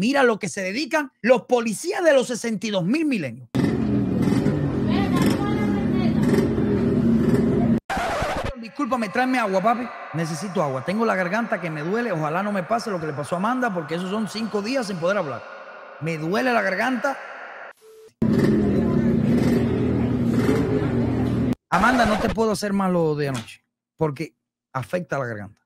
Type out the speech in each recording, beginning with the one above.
Mira lo que se dedican los policías de los 62 mil milenios. Disculpame, tráeme agua, papi. Necesito agua. Tengo la garganta que me duele. Ojalá no me pase lo que le pasó a Amanda, porque esos son cinco días sin poder hablar. Me duele la garganta. Amanda, no te puedo hacer malo de anoche, porque afecta a la garganta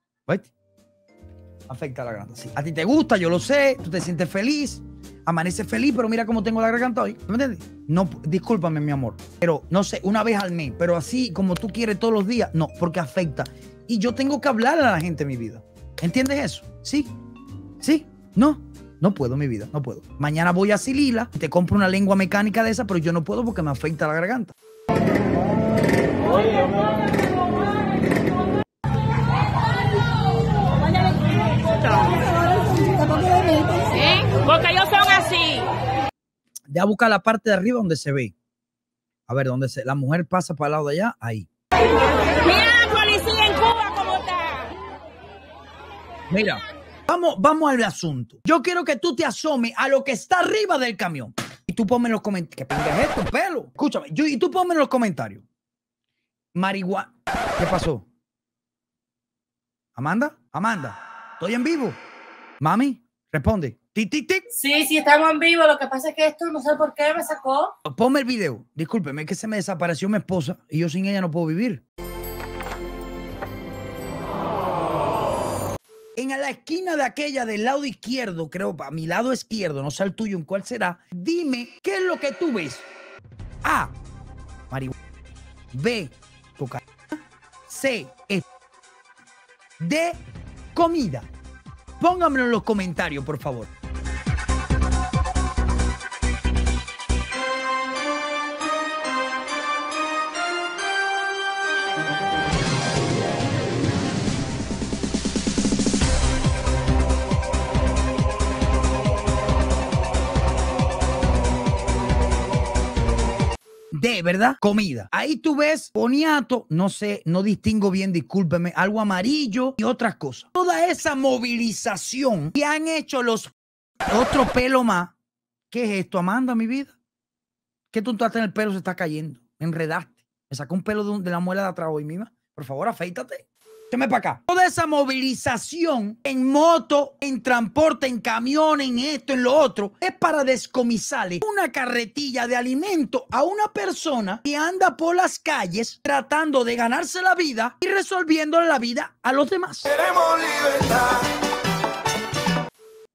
afecta la garganta. Sí. A ti te gusta, yo lo sé, tú te sientes feliz, amaneces feliz, pero mira cómo tengo la garganta hoy. ¿Me entiendes? No, discúlpame, mi amor, pero no sé, una vez al mes, pero así como tú quieres todos los días, no, porque afecta. Y yo tengo que hablar a la gente mi vida. ¿Entiendes eso? Sí, sí, no. No puedo, mi vida, no puedo. Mañana voy a Silila te compro una lengua mecánica de esa, pero yo no puedo porque me afecta la garganta. Ya busca la parte de arriba donde se ve. A ver, donde se, la mujer pasa para el lado de allá, ahí. Mira policía en Cuba cómo está. Mira, vamos, vamos al asunto. Yo quiero que tú te asomes a lo que está arriba del camión. Y tú ponme los comentarios. ¿Qué es esto, pelo? Escúchame, y tú ponme en los comentarios. Marihuana. ¿Qué pasó? ¿Amanda? ¿Amanda? ¿Estoy en vivo? Mami, responde. Sí, sí, estamos en vivo. Lo que pasa es que esto no sé por qué me sacó. Ponme el video. Discúlpeme, es que se me desapareció mi esposa y yo sin ella no puedo vivir. En la esquina de aquella del lado izquierdo, creo, a mi lado izquierdo, no sé el tuyo en cuál será, dime qué es lo que tú ves. A. Marihuana. B. Cocaína. C. D. Comida. Pónganmelo en los comentarios, por favor. de verdad comida. Ahí tú ves boniato, no sé, no distingo bien, discúlpeme, algo amarillo y otras cosas. Toda esa movilización que han hecho los otro pelo más. ¿Qué es esto, Amanda, mi vida? ¿Qué tontaste en el pelo se está cayendo? Enredaste. Me sacó un pelo de, la muela de atrás hoy misma. Por favor, afeítate. Tome para acá. Toda esa movilización en moto, en transporte, en camión, en esto, en lo otro, es para descomisarle una carretilla de alimento a una persona que anda por las calles tratando de ganarse la vida y resolviendo la vida a los demás. Queremos libertad.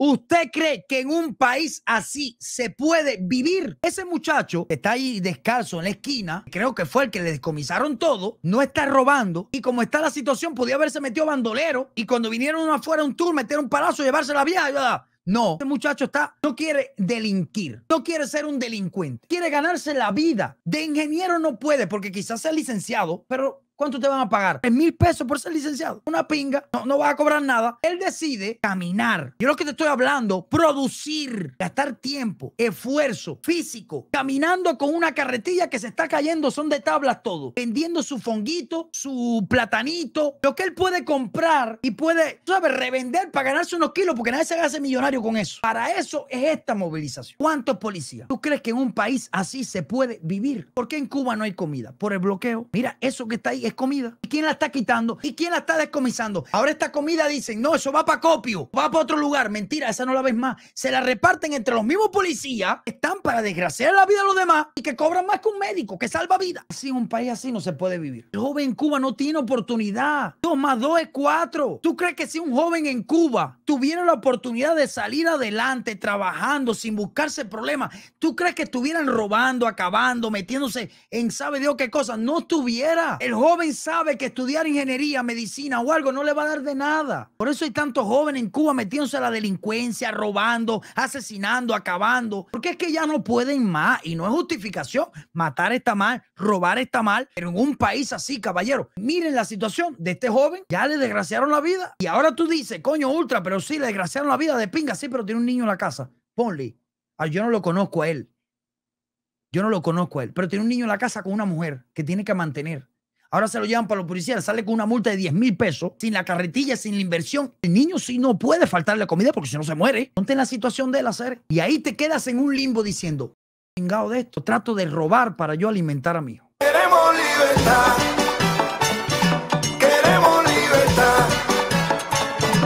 ¿Usted cree que en un país así se puede vivir? Ese muchacho está ahí descalzo en la esquina, creo que fue el que le descomisaron todo, no está robando y como está la situación, podía haberse metido bandolero y cuando vinieron afuera un tour, meter un palazo, llevarse la vida No, ese muchacho está, no quiere delinquir, no quiere ser un delincuente, quiere ganarse la vida. De ingeniero no puede porque quizás sea licenciado, pero ¿Cuánto te van a pagar? ¿Tres mil pesos por ser licenciado? Una pinga, no, no vas a cobrar nada. Él decide caminar. Yo lo que te estoy hablando, producir, gastar tiempo, esfuerzo físico, caminando con una carretilla que se está cayendo, son de tablas todo, vendiendo su fonguito, su platanito, lo que él puede comprar y puede, ¿sabes?, revender para ganarse unos kilos, porque nadie se hace millonario con eso. Para eso es esta movilización. ¿Cuántos policías? ¿Tú crees que en un país así se puede vivir? ¿Por qué en Cuba no hay comida? Por el bloqueo. Mira, eso que está ahí comida. ¿Y quién la está quitando? ¿Y quién la está descomisando? Ahora esta comida dicen, no, eso va para copio, va para otro lugar. Mentira, esa no la ves más. Se la reparten entre los mismos policías que están para desgraciar la vida de los demás y que cobran más que un médico, que salva vida. Así un país así no se puede vivir. El joven en Cuba no tiene oportunidad. Dos más dos es cuatro. ¿Tú crees que si un joven en Cuba tuviera la oportunidad de salir adelante trabajando sin buscarse problemas, ¿tú crees que estuvieran robando, acabando, metiéndose en sabe Dios qué cosa? No estuviera. El joven sabe que estudiar ingeniería, medicina o algo no le va a dar de nada. Por eso hay tantos jóvenes en Cuba metiéndose a la delincuencia, robando, asesinando, acabando. Porque es que ya no pueden más y no es justificación. Matar está mal, robar está mal. Pero en un país así, caballero, miren la situación de este joven. Ya le desgraciaron la vida. Y ahora tú dices, coño, ultra, pero sí, le desgraciaron la vida de pinga. Sí, pero tiene un niño en la casa. Ponle. Ah, yo no lo conozco a él. Yo no lo conozco a él, pero tiene un niño en la casa con una mujer que tiene que mantener. Ahora se lo llevan para los policías, sale con una multa de 10 mil pesos, sin la carretilla, sin la inversión. El niño sí no puede faltarle comida porque si no se muere. Ponte en la situación de del hacer. Y ahí te quedas en un limbo diciendo, chingado de esto, trato de robar para yo alimentar a mi hijo. Queremos libertad. Queremos libertad.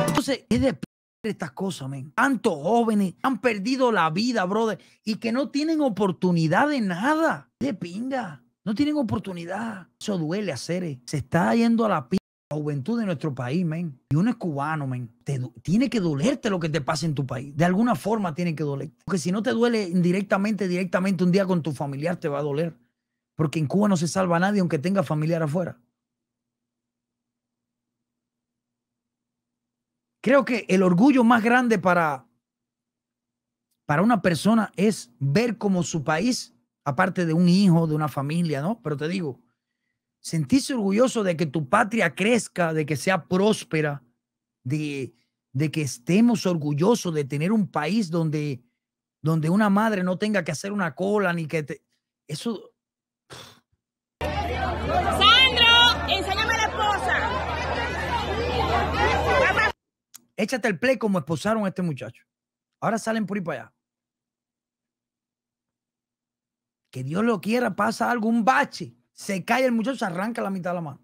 Entonces, es de estas cosas, men. Tantos jóvenes han perdido la vida, brother, y que no tienen oportunidad de nada. De pinga. No tienen oportunidad. Eso duele hacer. Eh. Se está yendo a la p la juventud de nuestro país, men. Y uno es cubano, men. tiene que dolerte lo que te pasa en tu país. De alguna forma tiene que dolerte. Porque si no te duele indirectamente, directamente un día con tu familiar te va a doler. Porque en Cuba no se salva a nadie aunque tenga familiar afuera. Creo que el orgullo más grande para, para una persona es ver cómo su país aparte de un hijo, de una familia, ¿no? Pero te digo, sentirse orgulloso de que tu patria crezca, de que sea próspera, de, que estemos orgullosos de tener un país donde, donde una madre no tenga que hacer una cola ni que te... Eso... Sandro, enséñame la esposa. Échate el play como esposaron a este muchacho. Ahora salen por ahí para allá. que Dios lo quiera, pasa algún bache, se cae el muchacho, se arranca la mitad de la mano.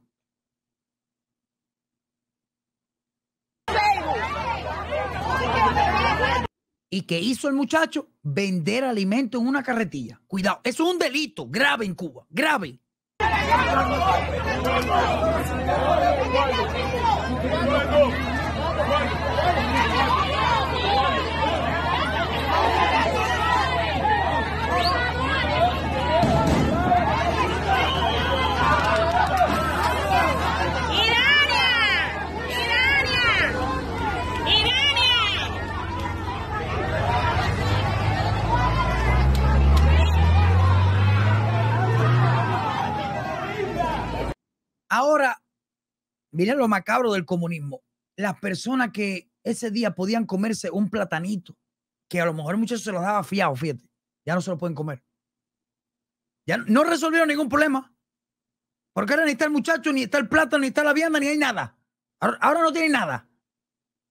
¿Y que hizo el muchacho? Vender alimento en una carretilla. Cuidado, eso es un delito grave en Cuba, grave. Ahora, miren lo macabro del comunismo. Las personas que ese día podían comerse un platanito, que a lo mejor muchos se los daba fiado, fíjate, ya no se lo pueden comer. Ya no resolvieron ningún problema. Porque ahora ni está el muchacho, ni está el plátano, ni está la vianda, ni hay nada. Ahora, ahora no tienen nada.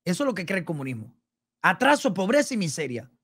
Eso es lo que cree el comunismo. Atraso, pobreza y miseria.